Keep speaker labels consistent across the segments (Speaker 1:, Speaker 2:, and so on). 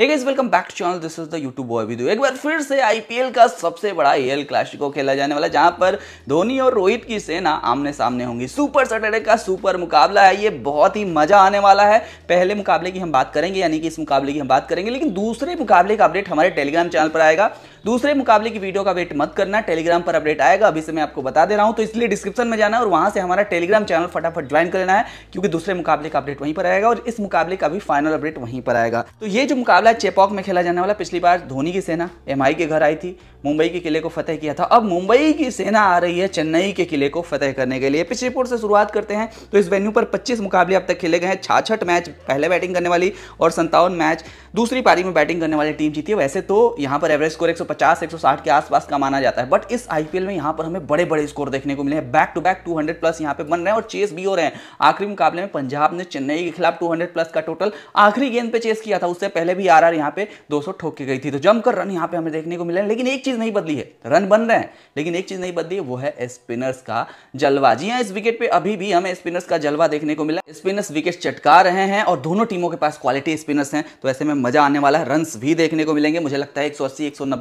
Speaker 1: hey guys welcome back to channel this is the YouTube boy video एक बार फिर से आईपीएल का सबसे बड़ा एल क्लासिको खेला जाने वाला जहां पर धोनी और रोहित की सेना आमने सामने होंगी सुपर सैटरडे का सुपर मुकाबला है ये बहुत ही मजा आने वाला है पहले मुकाबले की हम बात करेंगे यानी कि इस मुकाबले की हम बात करेंगे लेकिन दूसरे मुकाबले का अपडेट हमारे टेलीग्राम चैनल पर आएगा दूसरे मुकाबले की वीडियो का वेट मत करना टेलीग्राम पर अपडेट आएगा अभी से मैं आपको बता दे रहा हूं तो इसलिए डिस्क्रिप्शन में जाना और वहां से हमारा टेलीग्राम चैनल फटाफट ज्वाइन करना है क्योंकि दूसरे मुकाबले का अपडेट वहीं पर आएगा और इस मुकाबले का भी फाइनल अपडेट वहीं पर आएगा तो ये जो मुकाबला मुकाबला चेपॉक में खेला जाने वाला पिछली बार धोनी की सेना एम के घर आई थी मुंबई के किले को फतेह किया था अब मुंबई की सेना आ रही है चेन्नई के किले को फतेह करने के लिए पिछली पिछलीपुर से शुरुआत करते हैं तो इस वेन्यू पर 25 मुकाबले अब तक खेले गए हैं छाछठ मैच पहले बैटिंग करने वाली और संतावन मैच दूसरी पारी में बैटिंग करने वाली टीम जीती है वैसे तो यहाँ पर एवरेज स्कोर एक सौ के आसपास का माना जाता है बट इस आई में यहाँ पर हमें बड़े बड़े स्कोर देखने को मिले हैं back to back two plus यहाँ पे बन रहे हैं और चेस भी हो रहे हैं आखिरी मुकाबले में पंजाब ने चेन्नई के खिलाफ टू प्लस का टोटल आखिरी गेंद पे चेस किया था उससे पहले भी आर आर यहाँ पे 200 ठोक के गई थी तो जमकर रन यहाँ पे हमें देखने को मिले लेकिन एक चीज़ नहीं बदली है रन बन रहे हैं लेकिन एक चीज़ नहीं बदली है वो है स्पिनर्स का जलवा जी हाँ इस विकेट पे अभी भी हमें स्पिनर्स का जलवा देखने को मिला स्पिनर्स विकेट चटका रहे हैं और दोनों टीमों के पास क्वालिटी स्पिनर्स हैं तो ऐसे में मजा आने वाला है रन भी देखने को मिलेंगे मुझे लगता है एक सौ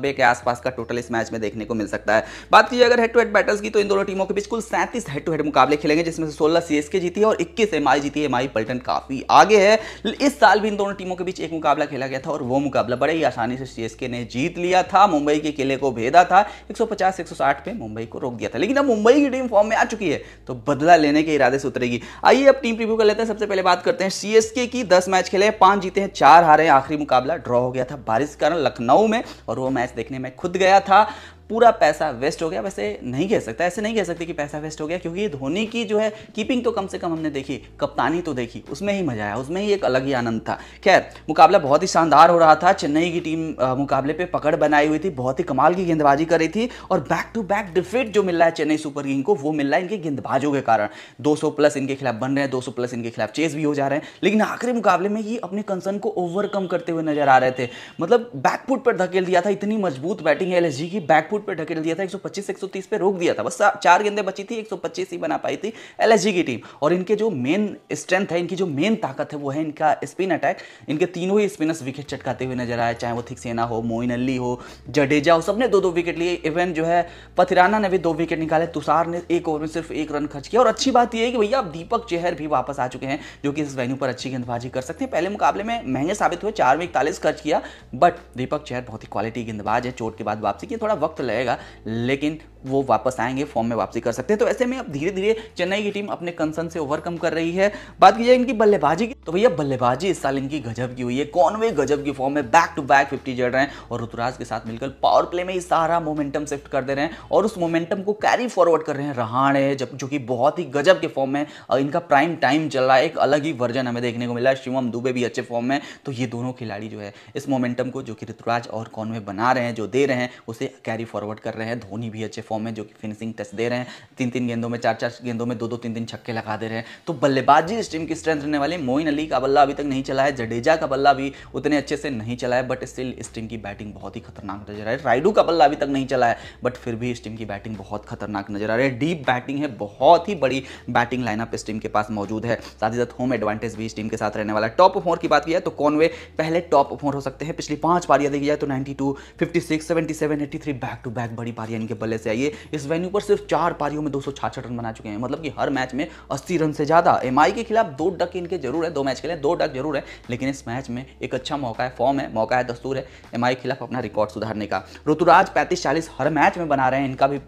Speaker 1: के आसपास का टोटल इस मैच में देखने को मिल सकता है बात की अगर हेड टू हेड बैटर्स की तो इन दोनों टीमों के बीच कुल सैंतीस हेड टू हेड मुकाबले खेलेंगे जिसमें से सोलह सीएसके जीती है और इक्कीस एम जीती है एम पलटन काफी आगे है इस साल भी इन दोनों टीमों के बीच एक मुकाबला खेला गया था और वो मुकाबला बड़े ही आसानी से सीएसके ने जीत लिया था मुंबई के किले को भेदा था 150 160 पे मुंबई को रोक दिया था लेकिन अब मुंबई की टीम फॉर्म में आ चुकी है तो बदला लेने के इरादे से उतरेगी आइए अब टीम प्रिव्यू कर लेते हैं सबसे पहले बात करते हैं सीएसके की दस मैच खेले पांच जीते हैं चार हारे आखिरी मुकाबला ड्रॉ हो गया था बारिश कारण लखनऊ में और वो मैच देखने में खुद गया था पूरा पैसा वेस्ट हो गया वैसे नहीं कह सकता ऐसे नहीं कह सकते कि पैसा वेस्ट हो गया क्योंकि धोनी की जो है कीपिंग तो कम से कम हमने देखी कप्तानी तो देखी उसमें ही मजा आया उसमें ही एक अलग ही आनंद था खैर मुकाबला बहुत ही शानदार हो रहा था चेन्नई की टीम मुकाबले पर पकड़ बनाई हुई थी बहुत ही कमाल की गेंदबाजी कर रही थी और बैक टू बैक डिफीट जो मिल रहा है चेन्नई सुपर किंग को वो मिल रहा है इनके गेंदबाजों के कारण दो प्लस इनके खिलाफ बन रहे हैं दो प्लस इनके खिलाफ चेस भी हो जा रहे हैं लेकिन आखिरी मुकाबले में ये अपने कंसर्न को ओवरकम करते हुए नजर आ रहे थे मतलब बैकफुट पर धकेल दिया था इतनी मजबूत बैटिंग है एल की बैकफुट आउट पे ढकेल दिया था 125 130 पे रोक दिया था बस चार गेंदें बची थी 125 ही बना पाई थी एल की टीम और इनके जो मेन स्ट्रेंथ है इनकी जो मेन ताकत है वो है इनका स्पिन अटैक इनके तीनों ही स्पिनर्स विकेट चटकाते हुए नजर आए चाहे वो थिक्सेना हो मोइन अली हो जडेजा हो सबने दो दो विकेट लिए इवन जो है पथिराना ने भी दो विकेट निकाले तुषार ने एक ओवर में सिर्फ एक रन खर्च किया और अच्छी बात यह है कि भैया अब दीपक चेहर भी वापस आ चुके हैं जो कि इस वेन्यू पर अच्छी गेंदबाजी कर सकते हैं पहले मुकाबले में महंगे साबित हुए चार में इकतालीस खर्च किया बट दीपक चेहर बहुत ही क्वालिटी गेंदबाज है चोट के बाद वापसी की थोड़ा वक्त तो लगेगा लेकिन वो वापस आएंगे फॉर्म में वापसी कर सकते हैं तो ऐसे में अब धीरे धीरे चेन्नई की टीम अपने कंसर्न से ओवरकम कर रही है बात की जाए इनकी बल्लेबाजी की तो भैया बल्लेबाजी इस साल इनकी गजब की हुई है कौन वे गजब की फॉर्म में बैक टू बैक फिफ्टी जड़ रहे हैं और ऋतुराज के साथ मिलकर पावर प्ले में ही सारा मोमेंटम शिफ्ट कर दे रहे हैं और उस मोमेंटम को कैरी फॉरवर्ड कर रहे हैं रहाणे जब जो कि बहुत ही गजब के फॉर्म में इनका प्राइम टाइम चल रहा है एक अलग ही वर्जन हमें देखने को मिला है शिवम दुबे भी अच्छे फॉर्म में तो ये दोनों खिलाड़ी जो है इस मोमेंटम को जो कि ऋतुराज और कौनवे बना रहे हैं जो दे रहे हैं उसे कैरी फॉरवर्ड कर रहे हैं धोनी भी अच्छे फॉर्म में जो कि फिनिशिंग टच दे रहे हैं तीन तीन गेंदों में चार चार गेंदों में दो दो तीन तीन छक्के लगा दे रहे हैं तो बल्लेबाजी इस टीम की स्ट्रेंथ रहने वाली मोइन अली का बल्ला अभी तक नहीं चला है जडेजा का बल्ला भी उतने अच्छे से नहीं चला है बट स्टिल इस टीम की बैटिंग बहुत ही खतरनाक नजर आ रही है राइडू का बल्ला अभी तक नहीं चला है बट फिर भी इस टीम की बैटिंग बहुत खतरनाक नजर आ रही है डीप बैटिंग है बहुत ही बड़ी बैटिंग लाइनअप इस टीम के पास मौजूद है साथ ही साथ होम एडवांटेज भी इस टीम के साथ रहने वाला है टॉप फोर की बात की है तो वे पहले टॉप फोर हो सकते हैं पिछली पांच पारियां देखी जाए तो ninety two fifty six seventy seven eighty three back to back बड़ी पारी इनके बल्ले से आई है इस वेन्यू पर सिर्फ चार पारियों में दो रन बना चुके हैं मतलब कि हर मैच में अस्सी रन से ज़्यादा एम के खिलाफ दो डक इनके जरूर है दो मैच के लिए दो डक जरूर है लेकिन इस मैच में एक अच्छा मौका है फॉर्म है मौका है दस्तूर है एम के खिलाफ अपना रिकॉर्ड सुधारने का ऋतुराज पैंतीस चालीस हर मैच में बना रहे हैं इनका भी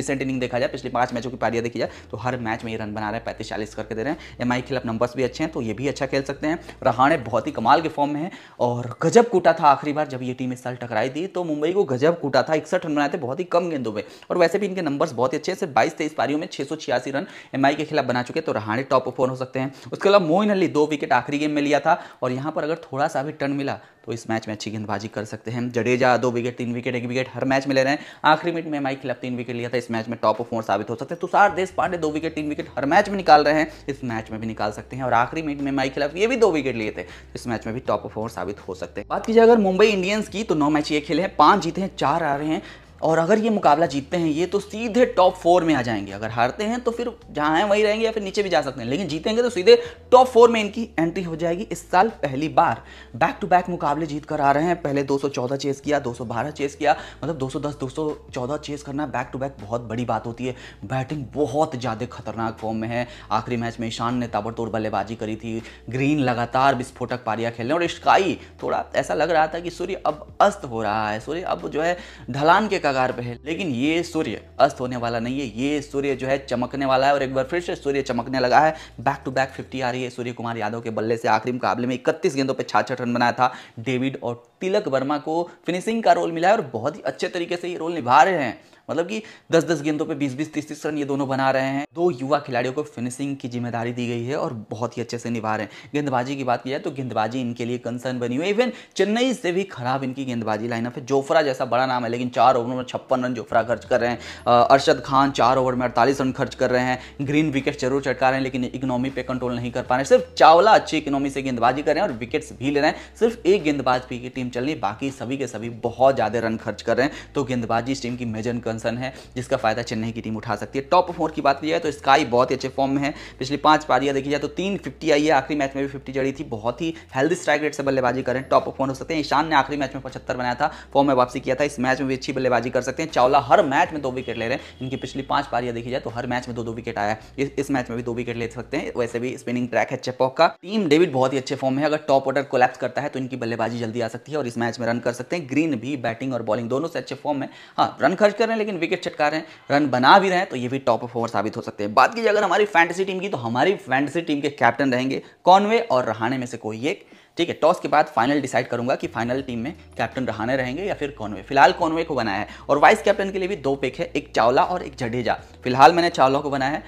Speaker 1: रिसेंट इनिंग देखा जाए पिछले पांच मैचों की पारियां देखी जाए तो हर मैच में ये रन बना रहे हैं पैंतीस चालीस करके दे रहे हैं एम के खिलाफ नंबर्स भी अच्छे हैं तो ये भी अच्छा खेल सकते हैं रहाणे बहुत ही कमाल के फॉर्म में है और गजब कूटा था आखिरी बार जब ये टीम इस साल टकराई थी तो मुंबई को गजब कूटा था इकसठ रन बनाए थे बहुत ही कम गेंदों में और वैसे भी इनके नंबर्स बहुत ही अच्छे से बाईस तेईस पारियों में छह रन एम के खिलाफ बना चुके तो रहाणे टॉप ऑफ हो सकते हैं उसके अलावा मोइन अली दो विकेट आखिरी गेम में लिया था और यहाँ पर अगर थोड़ा सा भी टर्न मिला तो इस मैच में अच्छी गेंदबाजी कर सकते हैं जडेजा दो विकेट तीन विकेट एक विकेट हर मैच में ले रहे हैं आखिरी मिनट में एमआई खिलाफ तीन विकेट लिया था इस मैच में टॉप ऑफ फोर साबित हो सकते हैं तुषार देश पांडे दो विकेट तीन विकेट हर मैच में निकाल रहे हैं इस मैच में भी निकाल सकते हैं और आखिरी मिनट में एमआई खिलाफ ये भी दो विकेट लिए थे तो इस मैच में भी टॉप ऑफ फोर साबित हो सकते हैं बात कीजिए अगर मुंबई इंडियंस की तो नौ मैच ये खेले हैं पांच जीते हैं चार आ रहे हैं और अगर ये मुकाबला जीतते हैं ये तो सीधे टॉप फोर में आ जाएंगे अगर हारते हैं तो फिर जहाँ हैं वहीं रहेंगे या फिर नीचे भी जा सकते हैं लेकिन जीतेंगे तो सीधे टॉप फोर में इनकी एंट्री हो जाएगी इस साल पहली बार बैक टू बैक मुकाबले जीत कर आ रहे हैं पहले 214 चेस किया 212 चेस किया मतलब 210 214 चेस करना बैक टू बैक बहुत बड़ी बात होती है बैटिंग बहुत ज़्यादा खतरनाक फॉर्म में है आखिरी मैच में ईशान ने ताबड़तोड़ बल्लेबाजी करी थी ग्रीन लगातार विस्फोटक पारियाँ खेलने और स्काई थोड़ा ऐसा लग रहा था कि सूर्य अब अस्त हो रहा है सूर्य अब जो है ढलान के कगार पे है लेकिन ये सूर्य अस्त होने वाला नहीं है ये सूर्य जो है चमकने वाला है और एक बार फिर से सूर्य चमकने लगा है बैक टू बैक फिफ्टी आ रही है सूर्य कुमार यादव के बल्ले से आखिरी मुकाबले में इकतीस गेंदों पर छाछठ रन बनाया था डेविड और तिलक वर्मा को फिनिशिंग का रोल मिला है और बहुत ही अच्छे तरीके से ये रोल निभा रहे हैं मतलब कि 10-10 गेंदों पे 20-20 30-30 रन ये दोनों बना रहे हैं दो युवा खिलाड़ियों को फिनिशिंग की जिम्मेदारी दी गई है और बहुत ही अच्छे से निभा रहे हैं गेंदबाजी की बात की जाए तो गेंदबाजी इनके लिए कंसर्न बनी हुई है इवन चेन्नई से भी खराब इनकी गेंदबाजी लाइनअप है जोफ्रा जैसा बड़ा नाम है लेकिन चार ओवर में छप्पन रन जोफरा खर्च कर रहे हैं अरशद खान चार ओवर में अड़तालीस रन खर्च कर रहे हैं ग्रीन विकेट जरूर चटका रहे हैं लेकिन इकोनॉमी पे कंट्रोल नहीं कर पा रहे सिर्फ चावला अच्छी इकोनॉमी से गेंदबाजी कर रहे हैं और विकेट्स भी ले रहे हैं सिर्फ एक गेंदबाज की टीम चल रही बाकी सभी के सभी बहुत ज़्यादा रन खर्च कर रहे हैं तो गेंदबाजी इस टीम की मेजर कंसर्न कंसर्न है जिसका फायदा चेन्नई की टीम उठा सकती है टॉप फोर की बात की जाए तो स्काई बहुत ही अच्छे फॉर्म में है पिछली पांच पारियां देखी जाए तो तीन फिफ्टी आई है आखिरी मैच में भी फिफ्टी चढ़ी थी बहुत ही हेल्दी स्ट्राइक रेट से बल्लेबाजी करें टॉप फोर हो सकते हैं ईशान ने आखिरी मैच में पचहत्तर बनाया था फॉर्म में वापसी किया था इस मैच में भी अच्छी बल्लेबाजी कर सकते हैं चावला हर मैच में दो विकेट ले रहे हैं इनकी पिछली पांच पारियां देखी जाए तो हर मैच में दो दो विकेट आया है इस मैच में भी दो विकेट ले सकते हैं वैसे भी स्पिनिंग ट्रैक है चेपॉक का टीम डेविड बहुत ही अच्छे फॉर्म में अगर टॉप ऑर्डर कोलेप्स करता है तो इनकी बल्लेबाजी जल्दी आ सकती है और इस मैच में रन कर सकते हैं ग्रीन भी बैटिंग और बॉलिंग दोनों से अच्छे फॉर्म में हाँ रन खर्च कर रहे हैं लेकिन विकेट छटका रहे हैं रन बना भी रहे हैं तो ये भी टॉप ऑफ ओवर साबित हो सकते हैं बात की अगर हमारी फैंटेसी टीम की तो हमारी फैंटेसी टीम के कैप्टन रहेंगे कॉनवे और रहाने में से कोई एक ठीक है टॉस के बाद फाइनल डिसाइड करूंगा कि फाइनल टीम में कैप्टन रहाने रहेंगे या फिर कौनवे फिलहाल कौनवे को बनाया है और वाइस कैप्टन के लिए भी दो पिक है एक चावला और एक जडेजा फिलहाल मैंने चावला को बनाया है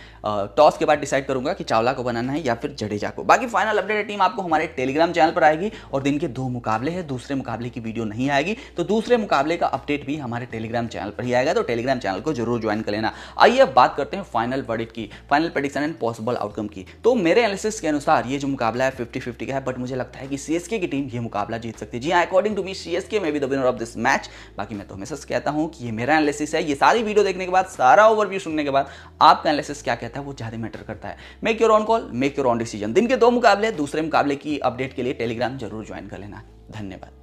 Speaker 1: टॉस के बाद डिसाइड करूंगा कि चावला को बनाना है या फिर जडेजा को बाकी फाइनल अपडेटेड टीम आपको हमारे टेलीग्राम चैनल पर आएगी और दिन के दो मुकाबले हैं दूसरे मुकाबले की वीडियो नहीं आएगी तो दूसरे मुकाबले का अपडेट भी हमारे टेलीग्राम चैनल पर ही आएगा तो टेलीग्राम चैनल को जरूर ज्वाइन कर लेना आइए अब बात करते हैं फाइनल वर्डिट की final prediction and possible outcome की तो मेरे एनालिसिस के अनुसार ये जो मुकाबला है फिफ्टी फिफ्टी का है बट मुझे लगता है कि सीएसके की टीम ये मुकाबला जीत सकती है जी हाँ अकॉर्डिंग टू मी सीएसके में be the winner of this match बाकी मैं तो हमेशा कहता हूँ कि ये मेरा एनालिसिस है ये सारी वीडियो देखने के बाद सारा ओवरव्यू सुनने के बाद आपका एनालिसिस क्या कहता है वो ज़्यादा मैटर करता है make your own call make your own decision दिन के दो मुकाबले दूसरे मुकाबले की अपडेट के लिए टेलीग्राम जरूर ज्वाइन कर लेना धन्यवाद